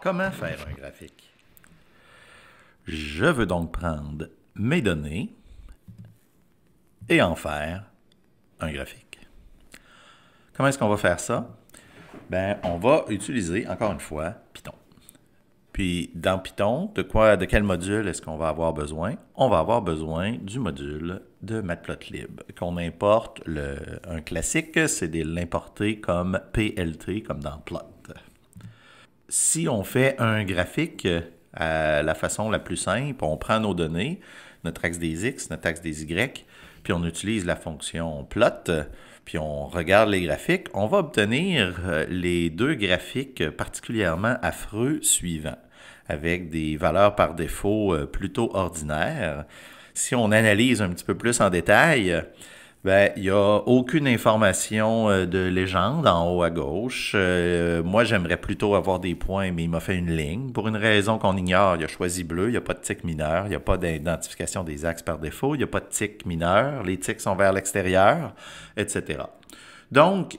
Comment faire un graphique? Je veux donc prendre mes données et en faire un graphique. Comment est-ce qu'on va faire ça? Ben, on va utiliser, encore une fois, Python. Puis dans Python, de quoi, de quel module est-ce qu'on va avoir besoin? On va avoir besoin du module de Matplotlib, qu'on importe le, un classique, c'est de l'importer comme PLT, comme dans plot. Si on fait un graphique euh, à la façon la plus simple, on prend nos données, notre axe des X, notre axe des Y, puis on utilise la fonction plot, puis on regarde les graphiques, on va obtenir euh, les deux graphiques particulièrement affreux suivants avec des valeurs par défaut euh, plutôt ordinaires. Si on analyse un petit peu plus en détail, ben, il n'y a aucune information euh, de légende en haut à gauche. Euh, moi, j'aimerais plutôt avoir des points, mais il m'a fait une ligne. Pour une raison qu'on ignore, il a choisi bleu, il n'y a pas de tic mineur, il n'y a pas d'identification des axes par défaut, il n'y a pas de tic mineur, les tics sont vers l'extérieur, etc. Donc,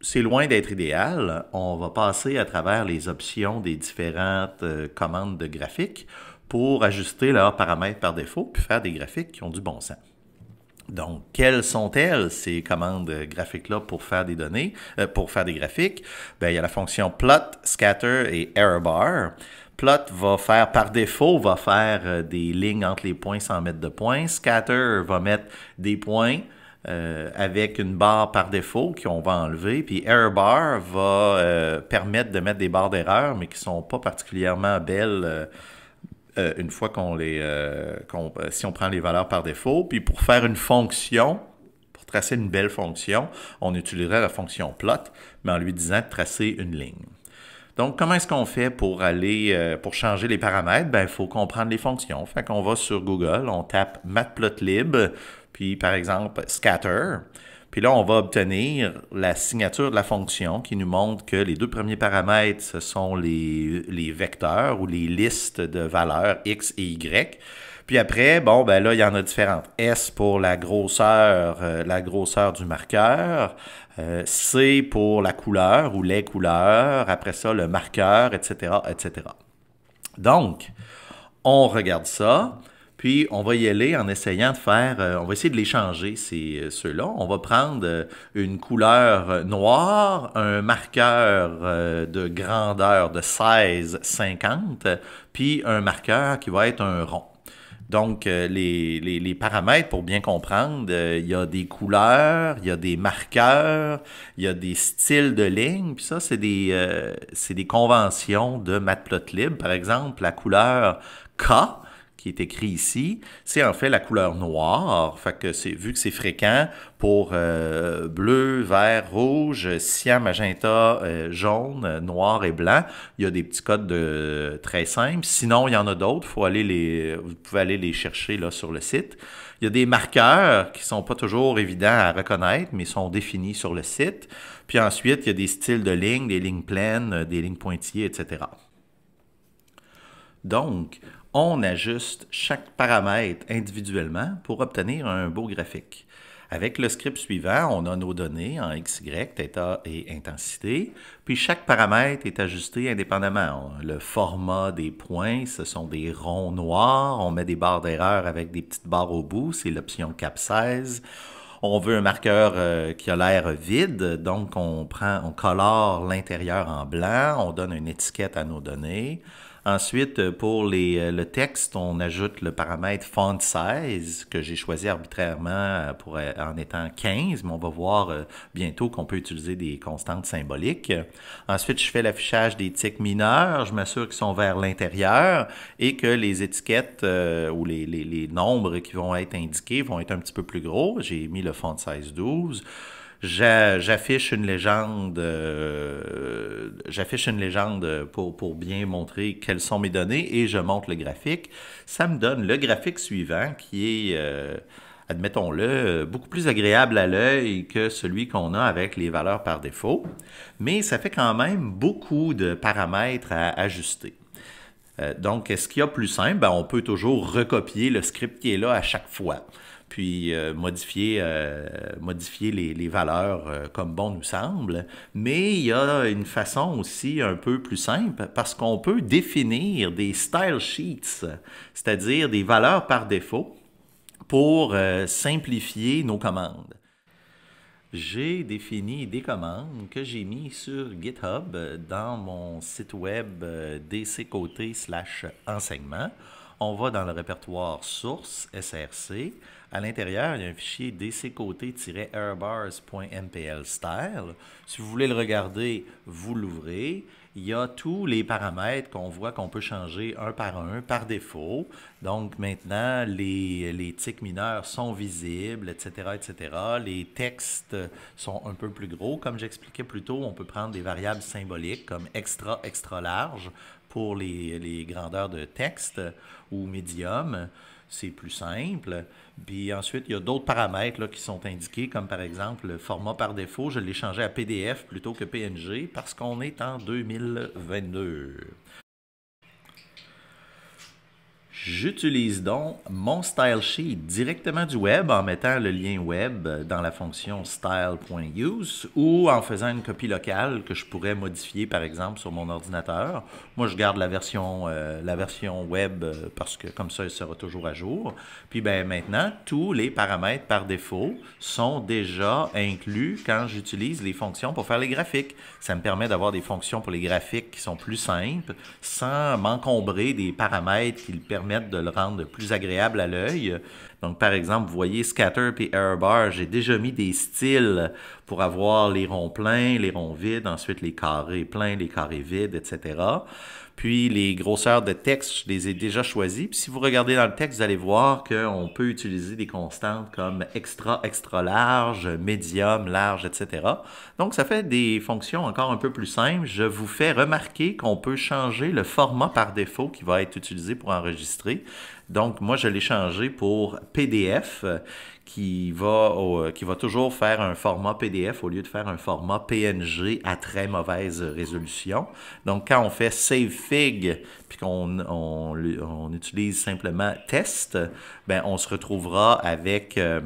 c'est loin d'être idéal. On va passer à travers les options des différentes euh, commandes de graphiques pour ajuster leurs paramètres par défaut, puis faire des graphiques qui ont du bon sens. Donc, quelles sont-elles, ces commandes graphiques-là, pour faire des données, euh, pour faire des graphiques? Ben, il y a la fonction plot, scatter et error bar. Plot va faire, par défaut, va faire euh, des lignes entre les points sans mettre de points. Scatter va mettre des points, euh, avec une barre par défaut qu'on va enlever. Puis ErrorBar va euh, permettre de mettre des barres d'erreur, mais qui ne sont pas particulièrement belles euh, une fois qu'on les. si on prend les valeurs par défaut. Puis pour faire une fonction, pour tracer une belle fonction, on utiliserait la fonction plot, mais en lui disant de tracer une ligne. Donc, comment est-ce qu'on fait pour aller pour changer les paramètres? Ben, il faut comprendre les fonctions. Fait qu'on va sur Google, on tape matplotlib puis par exemple scatter. Puis là, on va obtenir la signature de la fonction qui nous montre que les deux premiers paramètres, ce sont les, vecteurs ou les listes de valeurs x et y. Puis après, bon, ben là, il y en a différentes. S pour la grosseur, euh, la grosseur du marqueur. Euh, C pour la couleur ou les couleurs. Après ça, le marqueur, etc., etc. Donc, on regarde ça. Puis, on va y aller en essayant de faire, euh, on va essayer de les changer, ces, euh, ceux-là. On va prendre euh, une couleur noire, un marqueur de grandeur de 16,50, puis un marqueur qui va être un rond. Donc, les, les, les, paramètres, pour bien comprendre, il y a des couleurs, il y a des marqueurs, il y a des styles de lignes. Puis ça, c'est des, c'est des conventions de Matplotlib. Par exemple, la couleur K, qui est écrit ici, c'est en fait la couleur noire. Fait que c'est, vu que c'est fréquent pour euh, bleu, vert, rouge, cyan, magenta, euh, jaune, noir et blanc, il y a des petits codes de, très simples. Sinon, il y en a d'autres. Faut aller les, vous pouvez aller les chercher là, sur le site. Il y a des marqueurs qui sont pas toujours évidents à reconnaître, mais sont définis sur le site. Puis ensuite, il y a des styles de lignes, des lignes pleines, des lignes pointillées, etc. Donc, on ajuste chaque paramètre individuellement pour obtenir un beau graphique. Avec le script suivant, on a nos données en x, y, θ et intensité, puis chaque paramètre est ajusté indépendamment. Le format des points, ce sont des ronds noirs, on met des barres d'erreur avec des petites barres au bout, c'est l'option cap 16. On veut un marqueur euh, qui a l'air vide, donc on prend, on colore l'intérieur en blanc, on donne une étiquette à nos données. Ensuite, euh, pour les, euh, le texte, on ajoute le paramètre font size que j'ai choisi arbitrairement euh, pour, en étant 15, mais on va voir bientôt qu'on peut utiliser des constantes symboliques. Ensuite, je fais l'affichage des tics mineurs. Je m'assure qu'ils sont vers l'intérieur et que les étiquettes ou les, les, les nombres qui vont être indiqués vont être un petit peu plus gros. J'ai mis le font size 12 j'affiche une légende, euh, j'affiche une légende pour, bien montrer quelles sont mes données et je monte le graphique. Ça me donne le graphique suivant qui est, euh, admettons-le, beaucoup plus agréable à l'œil que celui qu'on a avec les valeurs par défaut, mais ça fait quand même beaucoup de paramètres à ajuster euh, donc, est-ce qu'il y a plus simple? Ben, on peut toujours recopier le script qui est là à chaque fois puis euh, euh, modifier, les, valeurs euh, comme bon nous semble. Mais il y a une façon aussi un peu plus simple parce qu'on peut définir des style sheets, c'est-à-dire des valeurs par défaut pour simplifier nos commandes j'ai défini des commandes que j'ai mis sur GitHub dans mon site web dccoté slash enseignement. On va dans le répertoire source SRC. À l'intérieur, il y a un fichier dccoté-airbars.mpl style. Si vous voulez le regarder, vous l'ouvrez. Il y a tous les paramètres qu'on voit qu'on peut changer un par un par défaut. Donc maintenant, les, les tics mineurs sont visibles, etc., etc. Les textes sont un peu plus gros. Comme j'expliquais plus tôt, on peut prendre des variables symboliques comme extra, extra large pour les, grandeurs de texte ou médium. C'est plus simple. Puis ensuite, il y a d'autres paramètres qui sont indiqués, comme par exemple le format par défaut. Je l'ai changé à PDF plutôt que PNG parce qu'on est en 2022. J'utilise donc mon style sheet directement du web en mettant le lien web dans la fonction style.use ou en faisant une copie locale que je pourrais modifier par exemple sur mon ordinateur. Moi, je garde la version, euh, la version web euh, parce que comme ça, elle sera toujours à jour. Puis ben, maintenant, tous les paramètres par défaut sont déjà inclus quand j'utilise les fonctions pour faire les graphiques. Ça me permet d'avoir des fonctions pour les graphiques qui sont plus simples sans m'encombrer des paramètres qui le permettent de le rendre plus agréable à l'œil. Donc, par exemple, vous voyez scatter puis error j'ai déjà mis des styles pour avoir les ronds pleins, les ronds vides, ensuite les carrés pleins, les carrés vides, etc. Puis les grosseurs de texte, je les ai déjà choisis. Puis si vous regardez dans le texte, vous allez voir qu'on peut utiliser des constantes comme extra, extra large, médium, large, etc. Donc ça fait des fonctions encore un peu plus simples. Je vous fais remarquer qu'on peut changer le format par défaut qui va être utilisé pour enregistrer. Donc, moi, je l'ai changé pour PDF, euh, qui va, euh, qui va toujours faire un format PDF au lieu de faire un format PNG à très mauvaise résolution. Donc, quand on fait Save Fig, puis qu'on on, utilise simplement Test, ben, on se retrouvera avec... Euh,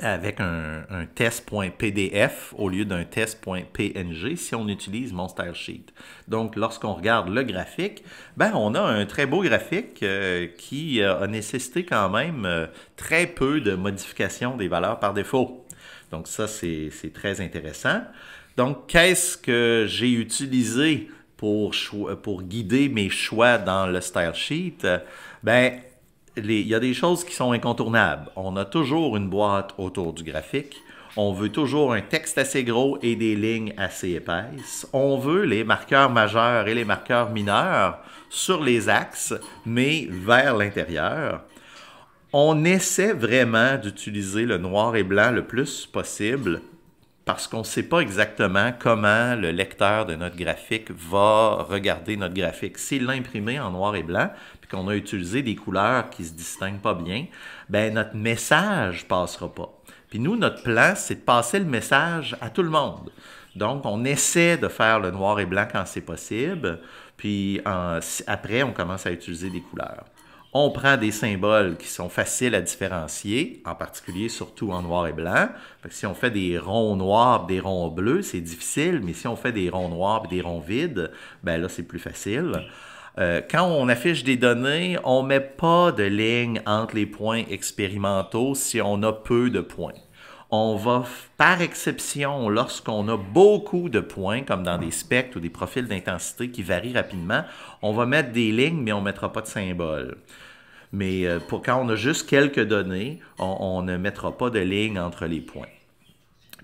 avec un, test.pdf au lieu d'un test.png si on utilise mon style Sheet. Donc, lorsqu'on regarde le graphique, ben, on a un très beau graphique euh, qui euh, a nécessité quand même euh, très peu de modification des valeurs par défaut. Donc, ça, c'est très intéressant. Donc, qu'est-ce que j'ai utilisé pour, pour guider mes choix dans le Style Sheet? Ben, il y a des choses qui sont incontournables. On a toujours une boîte autour du graphique. On veut toujours un texte assez gros et des lignes assez épaisses. On veut les marqueurs majeurs et les marqueurs mineurs sur les axes, mais vers l'intérieur. On essaie vraiment d'utiliser le noir et blanc le plus possible parce qu'on ne sait pas exactement comment le lecteur de notre graphique va regarder notre graphique. S'il l'a imprimé en noir et blanc, qu'on a utilisé des couleurs qui se distinguent pas bien, ben notre message passera pas. Puis nous, notre plan, c'est de passer le message à tout le monde. Donc, on essaie de faire le noir et blanc quand c'est possible, puis après, on commence à utiliser des couleurs. On prend des symboles qui sont faciles à différencier, en particulier surtout en noir et blanc. si on fait des ronds noirs, des ronds bleus, c'est difficile, mais si on fait des ronds noirs, des ronds vides, ben là c'est plus facile. Euh, quand on affiche des données, on ne met pas de ligne entre les points expérimentaux si on a peu de points. On va, par exception, lorsqu'on a beaucoup de points, comme dans des spectres ou des profils d'intensité qui varient rapidement, on va mettre des lignes, mais on ne mettra pas de symboles. Mais euh, pour, quand on a juste quelques données, on, ne mettra pas de ligne entre les points.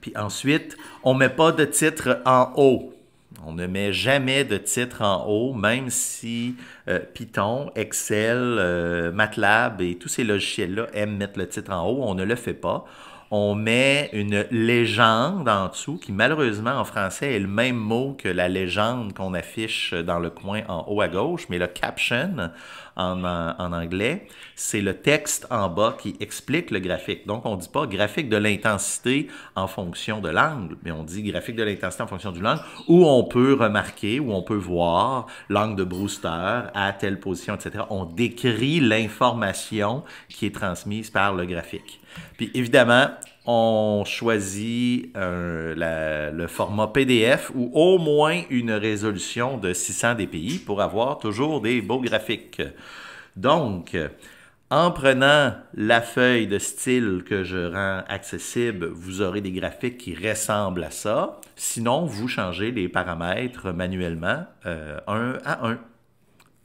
Puis ensuite, on ne met pas de titre en haut on ne met jamais de titre en haut, même si euh, Python, Excel, euh, MATLAB et tous ces logiciels-là aiment mettre le titre en haut. On ne le fait pas on met une légende en dessous, qui malheureusement en français est le même mot que la légende qu'on affiche dans le coin en haut à gauche, mais le caption en, anglais, c'est le texte en bas qui explique le graphique. Donc on ne dit pas graphique de l'intensité en fonction de l'angle, mais on dit graphique de l'intensité en fonction du l'angle, où on peut remarquer, où on peut voir l'angle de Brewster à telle position, etc. On décrit l'information qui est transmise par le graphique. Puis évidemment, on choisit euh, le format PDF ou au moins une résolution de 600 dpi pour avoir toujours des beaux graphiques. Donc, en prenant la feuille de style que je rends accessible, vous aurez des graphiques qui ressemblent à ça. Sinon, vous changez les paramètres manuellement euh, un à un.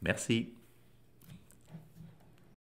Merci.